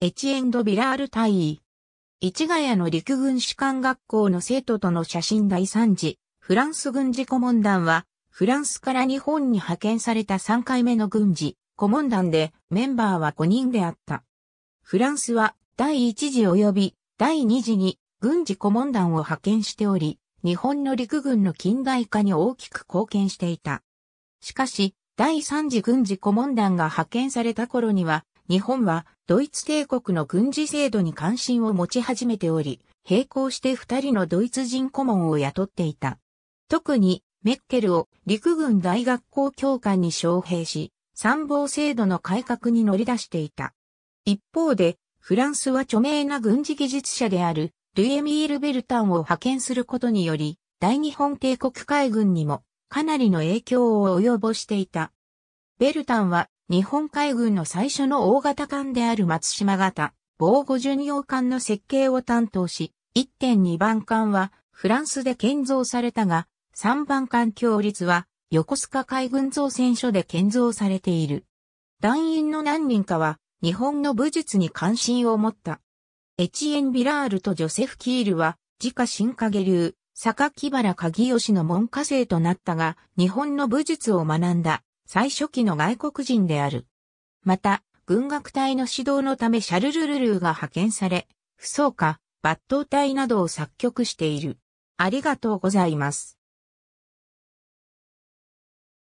エチエンド・ビラール大尉。市ヶ谷の陸軍士官学校の生徒との写真第3次、フランス軍事顧問団は、フランスから日本に派遣された3回目の軍事顧問団でメンバーは5人であった。フランスは第1次及び第2次に軍事顧問団を派遣しており、日本の陸軍の近代化に大きく貢献していた。しかし、第3次軍事顧問団が派遣された頃には、日本はドイツ帝国の軍事制度に関心を持ち始めており、並行して二人のドイツ人顧問を雇っていた。特にメッケルを陸軍大学校教官に招聘し、参謀制度の改革に乗り出していた。一方で、フランスは著名な軍事技術者であるルイエミール・ベルタンを派遣することにより、大日本帝国海軍にもかなりの影響を及ぼしていた。ベルタンは日本海軍の最初の大型艦である松島型、防護巡洋艦の設計を担当し、1.2番艦はフランスで建造されたが、3番艦強立は横須賀海軍造船所で建造されている。団員の何人かは日本の武術に関心を持った。エチエン・ビラールとジョセフ・キールは自家新影流、坂木原鍵義の門下生となったが、日本の武術を学んだ。最初期の外国人である。また、軍学隊の指導のためシャルルルルーが派遣され、不相歌、抜刀隊などを作曲している。ありがとうございます。